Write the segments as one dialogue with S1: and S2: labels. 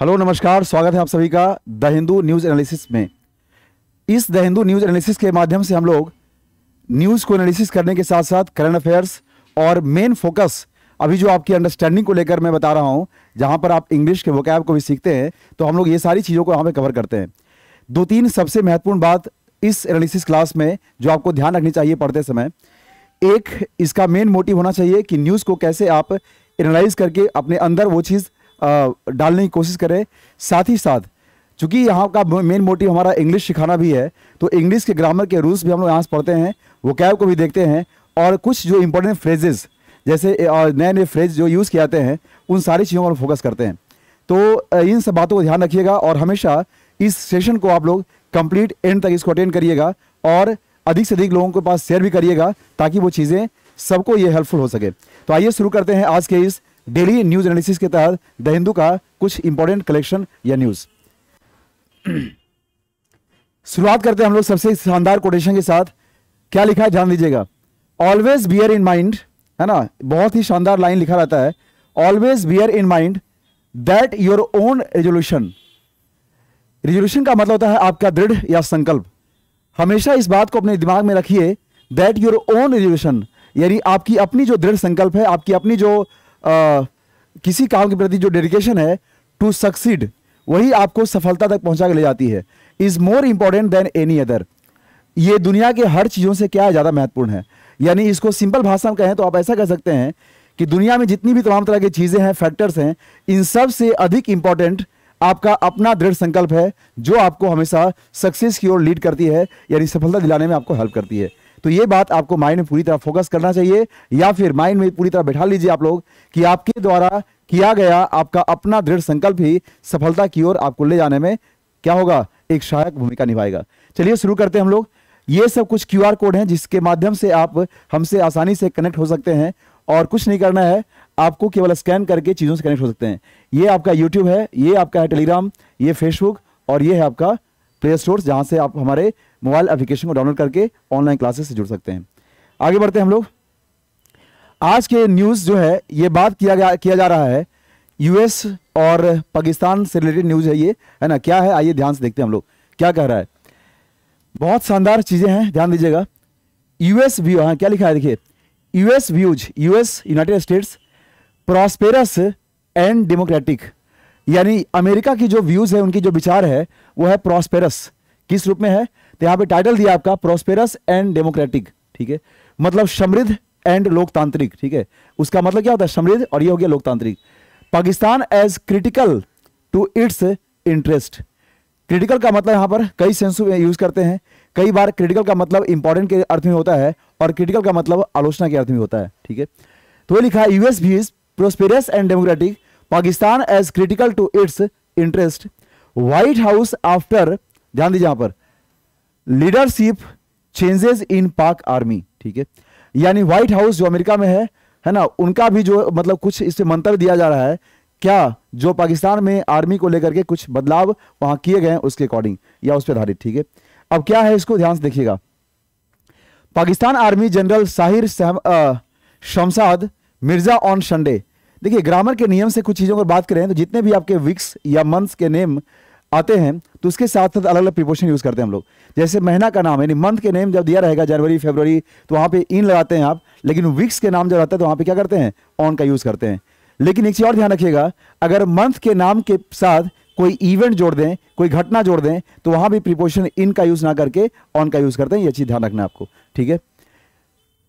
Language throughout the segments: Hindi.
S1: हेलो नमस्कार स्वागत है आप सभी का द हिंदू न्यूज़ एनालिसिस में इस द हिंदू न्यूज़ एनालिसिस के माध्यम से हम लोग न्यूज़ को एनालिसिस करने के साथ साथ करंट अफेयर्स और मेन फोकस अभी जो आपकी अंडरस्टैंडिंग को लेकर मैं बता रहा हूँ जहां पर आप इंग्लिश के वोकैब को भी सीखते हैं तो हम लोग ये सारी चीज़ों को यहां पर कवर करते हैं दो तीन सबसे महत्वपूर्ण बात इस एनालिसिस क्लास में जो आपको ध्यान रखनी चाहिए पढ़ते समय एक इसका मेन मोटिव होना चाहिए कि न्यूज़ को कैसे आप एनालाइज करके अपने अंदर वो चीज़ डालने की कोशिश करें साथ ही साथ चूँकि यहाँ का मेन मोटिव हमारा इंग्लिश सिखाना भी है तो इंग्लिश के ग्रामर के रूल्स भी हम लोग यहाँ से पढ़ते हैं वो कैब को भी देखते हैं और कुछ जो इम्पोर्टेंट फ्रेजेज़ जैसे और नए नए फ्रेज जो यूज़ किए जाते हैं उन सारी चीज़ों पर फोकस करते हैं तो इन सब बातों को ध्यान रखिएगा और हमेशा इस सेशन को आप लोग कंप्लीट एंड तक इसको अटेंड करिएगा और अधिक से अधिक लोगों के पास शेयर भी करिएगा ताकि वो चीज़ें सबको ये हेल्पफुल हो सके तो आइए शुरू करते हैं आज के इस डेली न्यूज एनालिसिस के तहत द हिंदू का कुछ इंपॉर्टेंट कलेक्शन या न्यूज शुरुआत करते हैं हम लोग सबसे शानदार कोटेशन के साथ क्या लिखा है ध्यान दीजिएगा ऑलवेज बियर इन माइंड है ना बहुत ही शानदार लाइन लिखा रहता है always bear in mind that your own resolution resolution का मतलब होता है आपका दृढ़ या संकल्प हमेशा इस बात को अपने दिमाग में रखिए दैट योर ओन रेजोल्यूशन यानी आपकी अपनी जो दृढ़ संकल्प है आपकी अपनी जो आ, किसी काम के प्रति जो डेडिकेशन है टू सक्सीड वही आपको सफलता तक पहुंचा के ले जाती है is more important than any other ये दुनिया के हर चीज़ों से क्या ज़्यादा महत्वपूर्ण है यानी इसको सिंपल भाषा में कहें तो आप ऐसा कह सकते हैं कि दुनिया में जितनी भी तमाम तरह की चीज़ें हैं फैक्टर्स हैं इन सब से अधिक इम्पॉर्टेंट आपका अपना दृढ़ संकल्प है जो आपको हमेशा सक्सेस की ओर लीड करती है यानी सफलता दिलाने में आपको हेल्प करती है तो ये बात आपको माइंड में पूरी तरह फोकस करना चाहिए या फिर माइंड में पूरी तरह बैठा लीजिए आप लोग कि आपके द्वारा किया गया आपका अपना दृढ़ संकल्प ही सफलता की ओर आपको ले जाने में क्या होगा एक सहायक भूमिका निभाएगा चलिए शुरू करते हैं हम लोग ये सब कुछ क्यू कोड है जिसके माध्यम से आप हमसे आसानी से कनेक्ट हो सकते हैं और कुछ नहीं करना है आपको केवल स्कैन करके चीज़ों से कनेक्ट हो सकते हैं ये आपका यूट्यूब है ये आपका है टेलीग्राम ये फेसबुक और ये है आपका प्ले स्टोर जहां से आप हमारे मोबाइल एप्लीकेशन को डाउनलोड करके ऑनलाइन क्लासेस से जुड़ सकते हैं आगे बढ़ते हैं हम लोग आज के न्यूज़ जो है ये बात किया गया किया जा रहा है यूएस और पाकिस्तान से रिलेटेड न्यूज़ है ये है ना क्या है आइए ध्यान से देखते हैं हम लोग क्या कह रहा है बहुत शानदार चीज़ें हैं ध्यान दीजिएगा यूएस व्यू हाँ क्या लिखा है देखिए US views US United States prosperous and democratic यानी अमेरिका की जो व्यूज है उनकी जो विचार है वो है प्रॉस्पेरस किस रूप में है तो यहां पे टाइटल दिया आपका प्रॉस्पेरस एंड डेमोक्रेटिक ठीक है मतलब समृद्ध एंड लोकतांत्रिक ठीक है उसका मतलब क्या होता है समृद्ध और ये हो गया लोकतांत्रिक Pakistan as critical to its interest critical का मतलब यहां पर कई सेंस में यूज करते हैं कई बार क्रिटिकल का मतलब इंपॉर्टेंट के अर्थ में होता है और क्रिटिकल का मतलब आलोचना के अर्थ में होता है ठीक है तो लिखा है यूएस भी prosperous and democratic Pakistan as critical to its interest White House after ध्यान दीजिए यहां पर लीडरशिप चेंजेस इन पाक आर्मी ठीक है यानी व्हाइट हाउस जो अमेरिका में है है ना उनका भी जो मतलब कुछ इससे मंतव्य दिया जा रहा है क्या जो पाकिस्तान में आर्मी को लेकर के कुछ बदलाव वहां किए गए हैं उसके अकॉर्डिंग या उस पर आधारित ठीक है अब क्या है इसको ध्यान से देखिएगा Pakistan army general Sahir Shamshad Mirza on Sunday देखिए ग्रामर के नियम से कुछ चीज़ों पर बात करें तो जितने भी आपके वीक्स या मंथ्स के नेम आते हैं तो उसके साथ साथ अलग अलग प्रिपोशन यूज़ करते हैं हम लोग जैसे महीना का नाम यानी मंथ के नेम जब दिया रहेगा जनवरी फरवरी तो वहां पे इन लगाते हैं आप लेकिन वीक्स के नाम जब आता है तो वहां पे क्या करते हैं ऑन का यूज़ करते हैं लेकिन एक चीज़ और ध्यान रखिएगा अगर मंथ के नाम के साथ कोई इवेंट जोड़ दें कोई घटना जोड़ दें तो वहां भी प्रिपोशन इन का यूज़ ना करके ऑन का यूज़ करते हैं ये चीज़ ध्यान रखना आपको ठीक है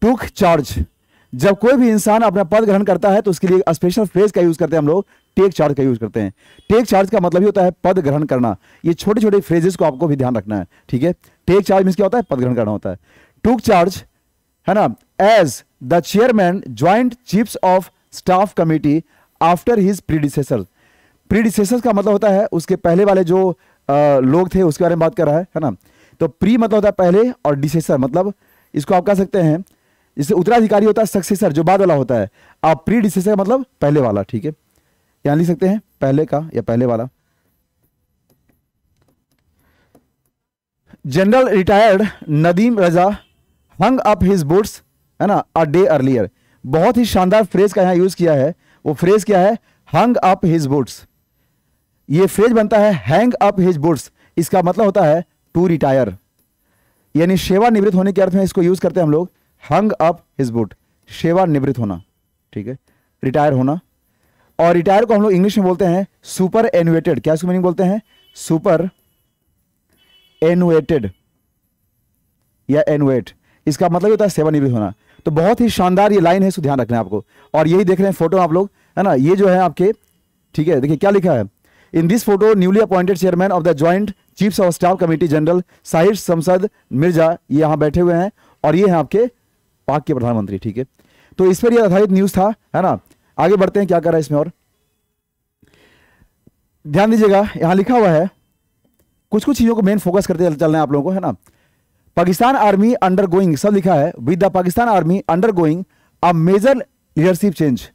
S1: टूक चार्ज जब कोई भी इंसान अपना पद ग्रहण करता है तो उसके लिए स्पेशल फ्रेज का यूज करते हैं हम लोग टेक चार्ज का यूज करते हैं टेक चार्ज का मतलब ही होता है पद ग्रहण करना ये छोटे छोटे फ्रेजेस को आपको भी ध्यान रखना है ठीक है टेक चार्ज मीन क्या होता है पद ग्रहण करना होता है टूक चार्ज है ना as the chairman joint chief of staff committee after his predecessor predecessor का मतलब होता है उसके पहले वाले जो आ, लोग थे उसके बारे में बात कर रहा है है ना तो प्री मतलब होता है पहले और डिसेसर मतलब इसको आप कह सकते हैं इससे उत्तराधिकारी होता है सक्सेसर जो बाद वाला होता है आप प्री डिसेसर मतलब पहले वाला ठीक है यहां लिख सकते हैं पहले का या पहले वाला general retired Nadeem Raza hung up his boots है ना अ डे अर्लियर बहुत ही शानदार फ्रेज का यहां यूज किया है वो फ्रेज क्या है हंग अप हिज बुट्स ये फ्रेज बनता है हैंग अप हिज बूट्स इसका मतलब होता है टू रिटायर यानी सेवा निवृत्त होने के अर्थ में इसको यूज करते हैं हम लोग हंग अप हिज बुट सेवानिवृत्त होना ठीक है रिटायर होना और रिटायर को हम लोग इंग्लिश में बोलते हैं सुपर एनुएटेड क्या इसको मीनिंग बोलते हैं सुपर एनुएटेड या एनुएट इसका मतलब होता है सेवानिवृत्त होना तो बहुत ही शानदार ये लाइन है इसको ध्यान रखना आपको और यही देख रहे हैं फोटो आप लोग है ना ये जो है आपके ठीक है देखिए क्या लिखा है in this photo newly appointed chairman of the joint chief of staff committee general Sahir Shamshad Mirza ये यहां बैठे हुए हैं और ये है आपके पाक के प्रधानमंत्री ठीक है तो इस पर यह आधारित न्यूज था है ना आगे बढ़ते हैं क्या कर रहा है इसमें और ध्यान दीजिएगा यहां लिखा हुआ है कुछ कुछ चीजों को मेन फोकस करते चल रहे हैं आप लोगों को है ना पाकिस्तान आर्मी अंडर गोइंग सब लिखा है with the Pakistan army undergoing a major leadership change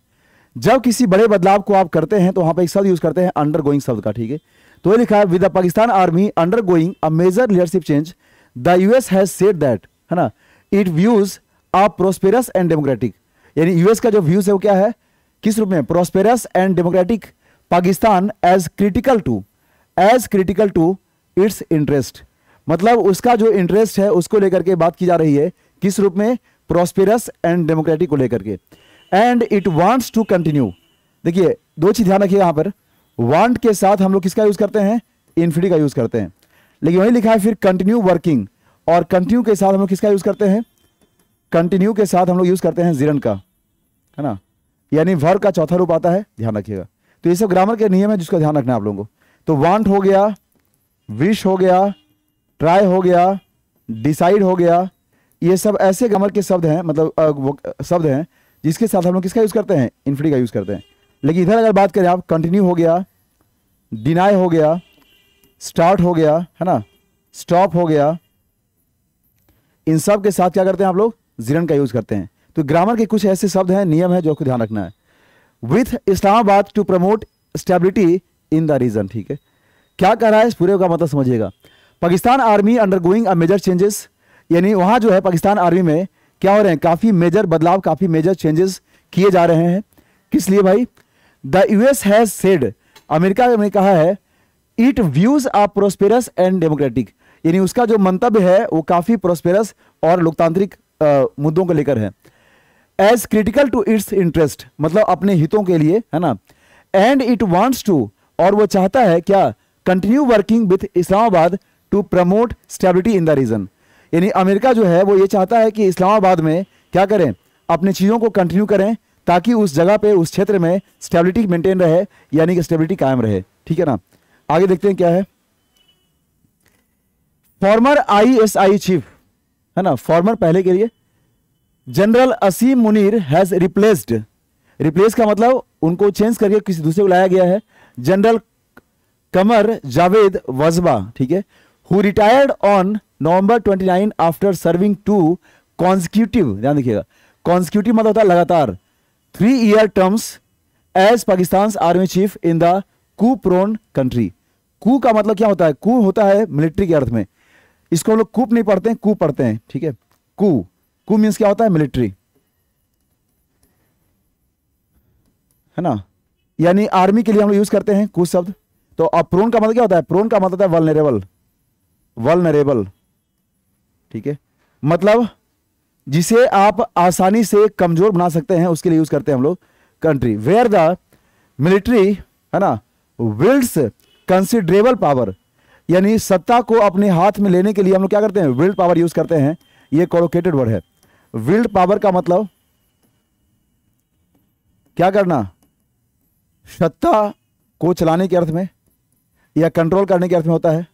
S1: जब किसी बड़े बदलाव को आप करते हैं तो वहां पर एक शब्द यूज करते हैं अंडर गोइंग शब्द का ठीक है तो ये लिखा है with the Pakistan army undergoing a major leadership change the US has said that है ना it views a prosperous and democratic यानी यूएस का जो व्यूज है वो क्या है किस रूप में prosperous and democratic Pakistan as critical to as critical to its interest मतलब उसका जो इंटरेस्ट है उसको लेकर के बात की जा रही है किस रूप में प्रोस्पेरस एंड डेमोक्रेटिक को लेकर के and it wants to continue देखिए दो चीज ध्यान रखिए यहां पर वांट के साथ हम लोग किसका यूज करते हैं इन्फिनिटी का यूज करते हैं लेकिन वही लिखा है फिर कंटिन्यू वर्किंग और कंटिन्यू के साथ हम लोग किसका यूज करते हैं कंटिन्यू के साथ हम लोग यूज करते हैं जीरन का है ना यानी वर्ग का चौथा रूप आता है ध्यान रखिएगा तो ये सब ग्रामर के नियम है जिसका ध्यान रखना आप लोगों को तो वांट हो गया विश हो गया ट्राई हो गया डिसाइड हो गया ये सब ऐसे ग्रामर के शब्द हैं मतलब शब्द हैं जिसके साथ हम लोग किसका यूज़ करते हैं इन्फिनिटी का यूज़ करते हैं लेकिन इधर अगर बात करें आप कंटिन्यू हो गया डिनाई हो गया स्टार्ट हो गया है ना स्टॉप हो गया इन सब के साथ क्या करते हैं आप लोग जिरन का यूज़ करते हैं तो ग्रामर के कुछ ऐसे शब्द हैं नियम है जो आपको ध्यान रखना है with Islamabad to promote stability in the region ठीक है क्या कह रहा है इस पूरे का मतलब समझिएगा Pakistan army undergoing major changes यानी वहां जो है पाकिस्तान आर्मी में क्या हो रहे हैं काफ़ी मेजर बदलाव काफ़ी मेजर चेंजेस किए जा रहे हैं किस लिए भाई the US has said America ने कहा है it views a prosperous and democratic यानी उसका जो मंतव्य है वो काफ़ी प्रोस्पेरस और लोकतांत्रिक मुद्दों को लेकर है as critical to its interest मतलब अपने हितों के लिए है ना एंड इट वॉन्ट्स टू और वो चाहता है क्या continue working with Islamabad to promote stability in the region यानी अमेरिका जो है वो ये चाहता है कि इस्लामाबाद में क्या करें अपनी चीज़ों को कंटिन्यू करें ताकि उस जगह पे उस क्षेत्र में स्टेबिलिटी मेंटेन रहे यानी कि स्टेबिलिटी कायम रहे ठीक है ना आगे देखते हैं क्या है फॉर्मर आईएसआई चीफ है ना फॉर्मर पहले के लिए general Asim Munir has replaced replace का मतलब उनको चेंज करके किसी दूसरे को लाया गया है जनरल कमर जावेद वजबा ठीक है who retired on November 29 after serving two consecutive ध्यान देखिएगा कॉन्स्क्यूटिव मतलब होता है लगातार three year terms as Pakistan army chief in the coup prone country coup का मतलब क्या होता है कू होता है मिलिट्री के अर्थ में इसको हम लोग कूप नहीं पढ़ते हैं कू पढ़ते हैं ठीक है कू कू मीन्स क्या होता है मिलिट्री है ना यानी आर्मी के लिए हम लोग यूज करते हैं कू शब्द तो अब प्रोन का मतलब क्या होता है प्रोन का मतलब है वलनरेबल वलनरेबल ठीक है मतलब जिसे आप आसानी से कमजोर बना सकते हैं उसके लिए यूज करते हैं हम लोग कंट्री वेयर द मिलिट्री है ना विल्ड्स कंसिडरेबल पावर यानी सत्ता को अपने हाथ में लेने के लिए हम लोग क्या करते हैं विल्ड पावर यूज करते हैं ये कॉलोकेटेड वर्ड है विल्ड पावर का मतलब क्या करना सत्ता को चलाने के अर्थ में या कंट्रोल करने के अर्थ में होता है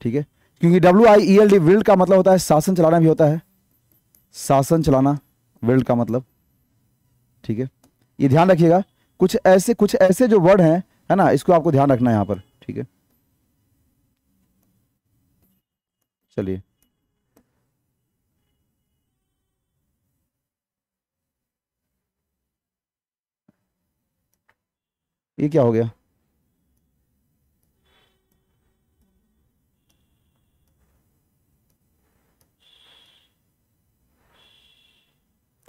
S1: ठीक है क्योंकि W I E L D wield का मतलब होता है शासन चलाना भी होता है शासन चलाना विल्ड का मतलब ठीक है ये ध्यान रखिएगा कुछ ऐसे कुछ ऐसे जो वर्ड हैं है ना इसको आपको ध्यान रखना है यहाँ पर ठीक है चलिए ये क्या हो गया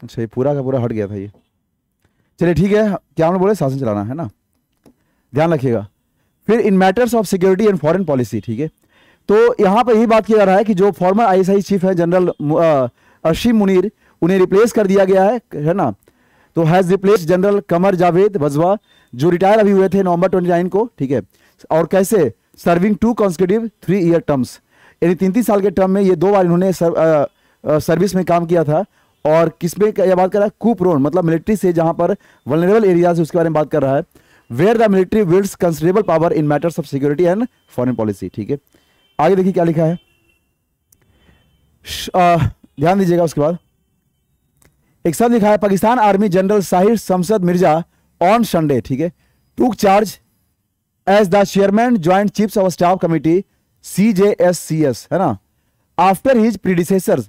S1: अच्छा ये पूरा का पूरा हट गया था ये चलिए ठीक है क्या हमने बोले शासन चलाना है ना ध्यान रखिएगा फिर in matters of security and foreign policy ठीक है तो यहाँ पर यही बात किया जा रहा है कि जो फॉर्मर आईएसआई चीफ है जनरल अशीम मुनीर उन्हें रिप्लेस कर दिया गया है है ना तो has replace general Qamar Javed Bajwa जो रिटायर अभी हुए थे नवंबर 29 को ठीक है और कैसे serving two consecutive three year terms यानी तीन तीन साल के टर्म में ये दो बार इन्होंने सर, आ, आ, सर्विस में काम किया था और किसमें यह बात कर रहा है कुप्रोन मतलब मिलिट्री से जहाँ पर वनरेबल एरियाज उसके बारे में बात कर रहा है where the military wields considerable power in matters of security and foreign policy ठीक है आगे देखिए क्या लिखा है ध्यान दीजिएगा उसके बाद एक साथ लिखा है Pakistan army general Sahir Shamshad Mirza on Sunday ठीक है to charge as the chairman joint chiefs of staff committee C J S C S है ना after his predecessor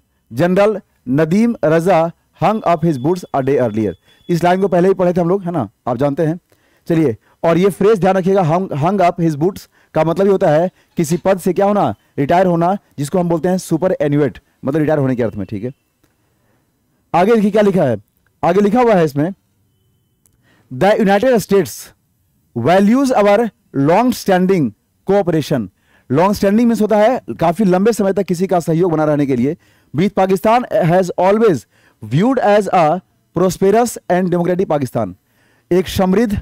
S1: general Nadeem Raza hung up his boots a day earlier इस लाइन को पहले ही पढ़े थे हम लोग है ना आप जानते हैं चलिए और ये फ्रेज ध्यान रखिएगा hung hung up his boots का मतलब ये होता है किसी पद से क्या होना रिटायर होना जिसको हम बोलते हैं सुपर एनुएट मतलब रिटायर होने के अर्थ में ठीक है आगे देखिए क्या लिखा है आगे लिखा हुआ है इसमें the United States values our long standing cooperation long standing means होता है काफी लंबे समय तक किसी का सहयोग बना रहने के लिए with Pakistan has always viewed as a prosperous and democratic Pakistan एक समृद्ध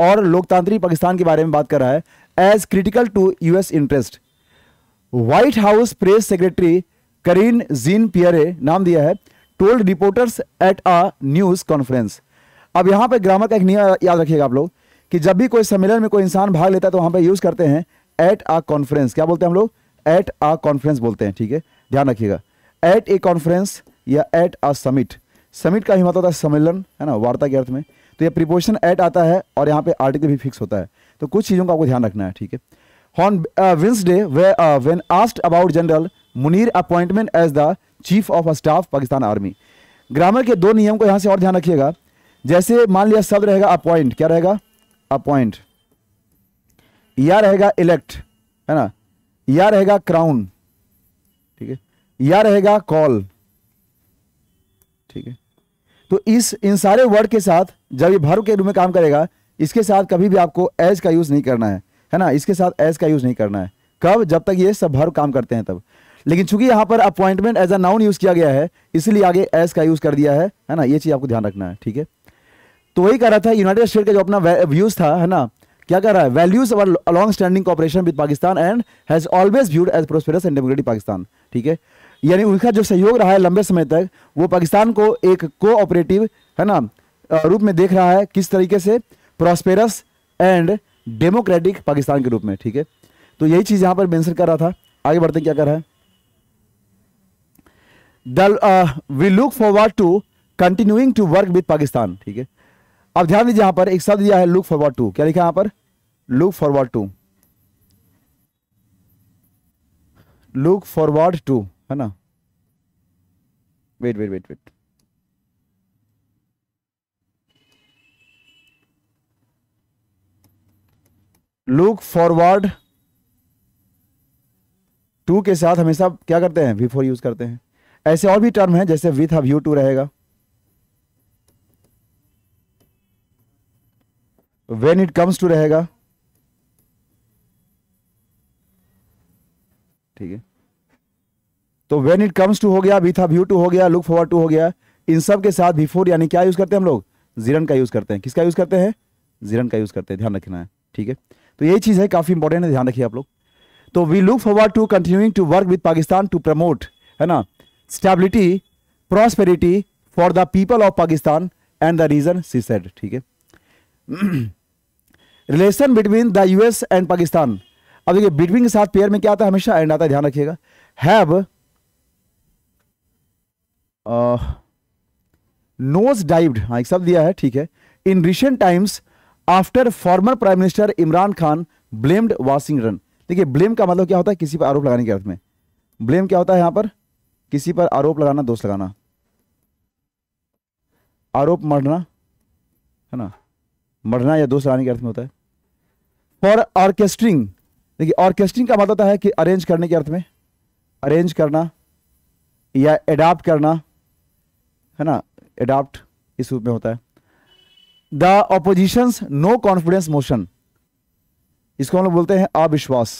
S1: और लोकतांत्रिक पाकिस्तान के बारे में बात कर रहा है as critical to US interest White House press secretary Karine Jean Pierre नाम दिया है told reporters at a news conference अब यहां पर ग्रामर का एक नियम याद रखिएगा आप लोग कि जब भी कोई सम्मेलन में कोई इंसान भाग लेता है तो वहां पर यूज़ करते हैं एट आ कॉन्फ्रेंस क्या बोलते हैं हम लोग एट आ कॉन्फ्रेंस बोलते हैं ठीक है ध्यान रखिएगा एट ए कॉन्फ्रेंस या एट आ समिट समिट का ही मतलब होता है सम्मेलन है ना वार्ता के अर्थ में तो ये प्रिपोजिशन एट आता है और यहाँ पे आर्टिकल भी फिक्स होता है तो कुछ चीज़ों का आपको ध्यान रखना है ठीक है Wednesday when asked about general Munir appointment as the chief of staff Pakistan army grammar के दो नियम को यहां से और ध्यान रखिएगा जैसे मान लिया शब्द रहेगा अपॉइंट क्या रहेगा अपॉइंट या रहेगा इलेक्ट है ना या रहेगा क्राउन ठीक है या रहेगा कॉल ठीक है तो इस इन सारे वर्ड के साथ जब ये भर्व के रूप में काम करेगा इसके साथ कभी भी आपको एज का यूज़ नहीं करना है है ना इसके साथ एज का यूज़ नहीं करना है कब जब तक ये सब भर काम करते हैं तब लेकिन चूंकि यहाँ पर appointment as a noun use किया गया है इसलिए आगे एज का यूज़ कर दिया है है ना ये चीज़ आपको ध्यान रखना है ठीक है तो वही कह रहा था यूनाइटेड स्टेट का जो अपना व्यूज़ था है ना क्या कह रहा है values our long standing cooperation with Pakistan and has always viewed as prosperous and democratic Pakistan ठीक है यानी उनका जो सहयोग रहा है लंबे समय तक वो पाकिस्तान को एक कोऑपरेटिव है ना रूप में देख रहा है किस तरीके से प्रॉस्पेरस एंड डेमोक्रेटिक पाकिस्तान के रूप में ठीक है तो यही चीज यहां पर मेंशन कर रहा था आगे बढ़ते क्या कर रहा है we look forward to continuing to work with Pakistan ठीक है अब ध्यान दीजिए यहां पर एक शब्द दिया है लुक फॉरवर्ड टू क्या लिखा यहां पर look forward to look forward to है ना wait wait wait wait look forward to के साथ हमेशा क्या करते हैं बिफोर यूज करते हैं ऐसे और भी टर्म है जैसे विथ अव यू टू रहेगा वेन इट कम्स टू रहेगा ठीक है तो वेन इट कम्स टू हो गया विथ अव यू टू हो गया लुक फॉरवर्ड टू हो गया इन सब के साथ बिफोर यानी क्या यूज करते हैं हम लोग जीरन का यूज करते हैं किसका यूज करते हैं जीरन का यूज करते हैं ध्यान रखना है ठीक है तो यही चीज़ है काफ़ी इंपॉर्टेंट है ध्यान रखिए आप लोग तो we look forward to continuing to work with Pakistan to promote है ना stability prosperity for the people of Pakistan and the region she said ठीक है relation between the US and Pakistan अब देखिए बिटवीन के साथ पेयर में क्या आता है हमेशा एंड आता ध्यान रखिएगा हैव नोज डाइव्ड हाँ एक शब्द दिया है ठीक है in recent times after former prime minister Imran Khan blamed Washington देखिए ब्लेम का मतलब क्या होता है किसी पर आरोप लगाने के अर्थ में ब्लेम क्या होता है यहां पर किसी पर आरोप लगाना दोष लगाना आरोप मरना है ना मरना या दोष लगाने के अर्थ में होता है फॉर ऑर्केस्ट्रिंग देखिए ऑर्केस्ट्रिंग का मतलब होता है कि अरेंज करने के अर्थ में अरेंज करना या एडाप्ट करना है ना एडाप्ट इस रूप में होता है the opposition no confidence motion इसको हम लोग बोलते हैं अविश्वास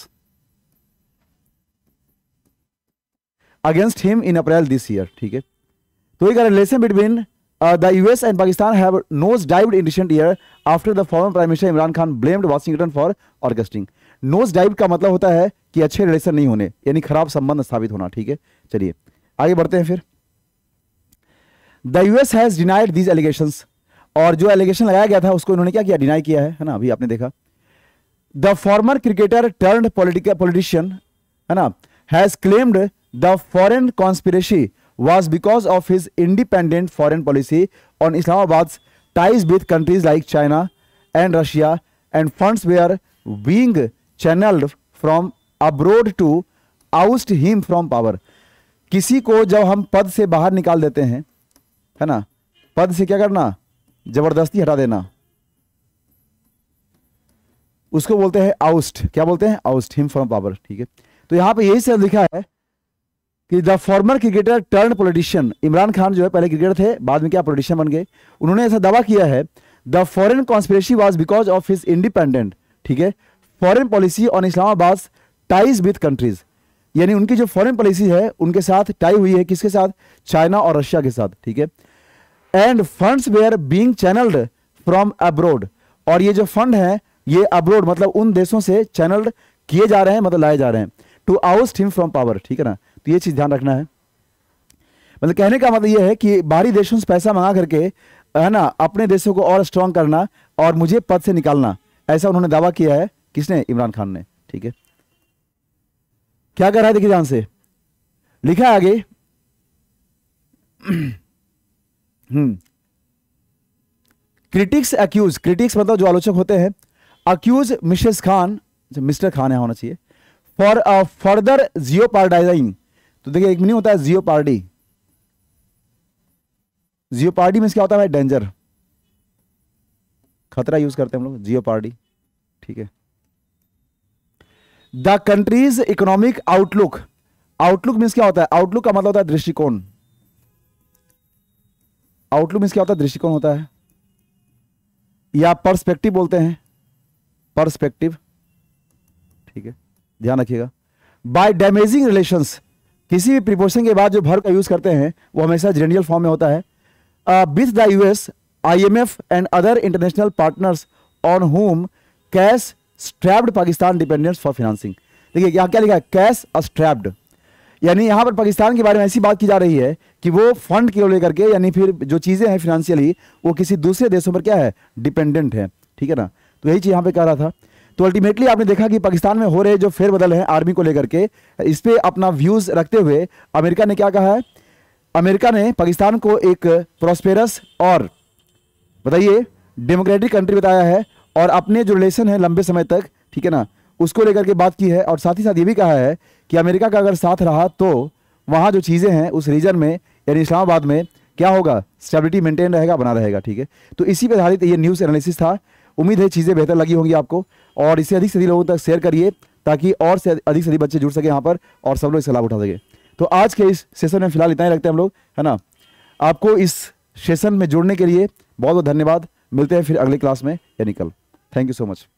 S1: against him in April this year ठीक है तो एक relation between the US and Pakistan have nose dived in recent year after the former prime minister Imran Khan blamed Washington for orchestrating nose dive का मतलब होता है कि अच्छे रिलेशन नहीं होने यानी खराब संबंध स्थापित होना ठीक है चलिए आगे बढ़ते हैं फिर the US has denied these allegation और जो एलिगेशन लगाया गया था उसको इन्होंने क्या किया डिनाई किया है है ना अभी आपने देखा the former cricketer turn political politician है ना has claimed the foreign conspiracy was because of his independent foreign policy on Islamabad ties with countries like China and Russia, and funds were being channeled from abroad to oust him from power किसी को जब हम पद से बाहर निकाल देते हैं है ना पद से क्या करना जबरदस्ती हटा देना उसको बोलते हैं आउस्ट क्या बोलते हैं आउस्ट हिम फ्रॉम पावर ठीक है तो यहां पे यही से लिखा है कि the former cricketer turn politician Imran Khan जो है पहले क्रिकेटर थे बाद में क्या पॉलिटिशियन बन गए उन्होंने ऐसा दावा किया है the foreign conspiracy was because of his independent ठीक है foreign policy on Islamabad ties with countries यानी उनकी जो फॉरन पॉलिसी है उनके साथ टाई हुई है किसके साथ चाइना और रशिया के साथ ठीक है and funds were being channelled from abroad और ये जो फंड है ये अब्रोड मतलब उन देशों से चैनल्ड किए जा रहे हैं मतलब लाए जा रहे हैं to oust him from power ठीक है ना तो ये चीज़ ध्यान रखना है मतलब कहने का मतलब ये है कि बाहरी देशों से पैसा मंगा करके है ना अपने देशों को और स्ट्रांग करना और मुझे पद से निकालना ऐसा उन्होंने दावा किया है किसने इमरान खान ने ठीक है क्या कर रहा है देखिए ध्यान से लिखा आगे क्रिटिक्स अक्यूज क्रिटिक्स मतलब जो आलोचक होते हैं accuse Mrs Khan Mr Khan है होना चाहिए फॉर फर्दर जियो तो देखिए एक मिनट होता है जियो पार्टी जियो पार्टी में क्या होता है डेंजर खतरा यूज करते हैं हम लोग जियो पार्टी ठीक है the country's economic outlook outlook means क्या होता है आउटलुक का मतलब होता है दृष्टिकोण आउटलुक मीन्स क्या होता है दृष्टिकोण होता है या पर्सपेक्टिव बोलते हैं पर्सपेक्टिव ठीक है ध्यान रखिएगा बाय डैमेजिंग रिलेशन किसी भी प्रिपोर्शन के बाद जो भर का यूज करते हैं वो हमेशा जेनरियल फॉर्म में होता है with the US IMF and other international partners on whom cash strapped Pakistan dependence for financing देखिए यहाँ क्या लिखा है कैश अस्ट्रैप्ड यानी यहाँ पर पाकिस्तान के बारे में ऐसी बात की जा रही है कि वो फंड को लेकर के यानी फिर जो चीज़ें हैं फिनेंशियली वो किसी दूसरे देशों पर क्या है डिपेंडेंट है ठीक है ना तो यही चीज़ यहाँ पे कह रहा था तो अल्टीमेटली आपने देखा कि पाकिस्तान में हो रहे जो फेरबदल हैं आर्मी को लेकर के इस पर अपना व्यूज़ रखते हुए अमेरिका ने क्या कहा है अमेरिका ने पाकिस्तान को एक प्रॉस्पेरस और बताइए डेमोक्रेटिक कंट्री बताया है और अपने जो रिलेशन है लंबे समय तक ठीक है ना उसको लेकर के बात की है और साथ ही साथ ये भी कहा है कि अमेरिका का अगर साथ रहा तो वहाँ जो चीज़ें हैं उस रीजन में यानी इस्लामाबाद में क्या होगा स्टेबिलिटी मेंटेन रहेगा बना रहेगा ठीक है तो इसी पर आधारित ये न्यूज़ एनालिसिस था उम्मीद है चीज़ें बेहतर लगी होंगी आपको और इसे अधिक से अधिक लोगों तक शेयर करिए ताकि और से अधिक से अधिक बच्चे जुड़ सके यहाँ पर और सब लोग इसका लाभ उठा सके तो आज के इस सेशन में फिलहाल इतना ही रखते हैं हम लोग है ना आपको इस सेशन में जुड़ने के लिए बहुत बहुत धन्यवाद मिलते हैं फिर अगले क्लास में यानी कल थैंक यू सो मच